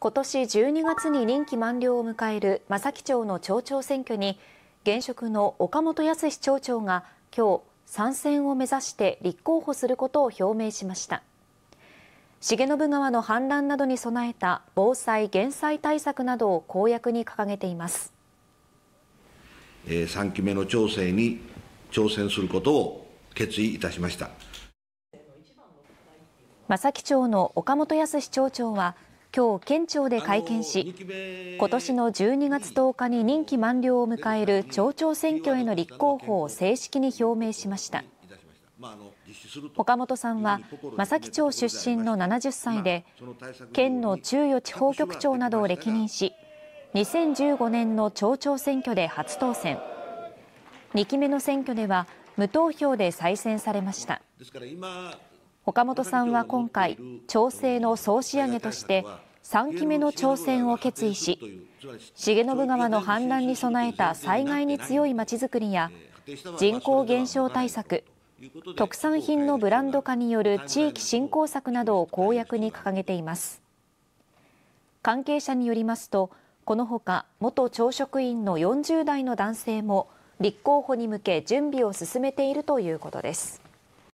今年12月に任期満了を迎える正木町の町長選挙に現職の岡本史町長が今日参戦を目指して立候補することを表明しました重信川の氾濫などに備えた防災・減災対策などを公約に掲げています3期目の調整に挑戦することを決意いたしました正木町の岡本史町長は今日県庁で会見し今年の12月10日に任期満了を迎える町長選挙への立候補を正式に表明しました岡本さんは正木町出身の70歳で県の中予地方局長などを歴任し2015年の町長選挙で初当選2期目の選挙では無投票で再選されました。岡本さんは今回、調整の総仕上げとして、3期目の挑戦を決意し、重信川の氾濫に備えた災害に強いまちづくりや、人口減少対策、特産品のブランド化による地域振興策などを公約に掲げています。関係者によりますと、このほか元朝職員の40代の男性も立候補に向け準備を進めているということです。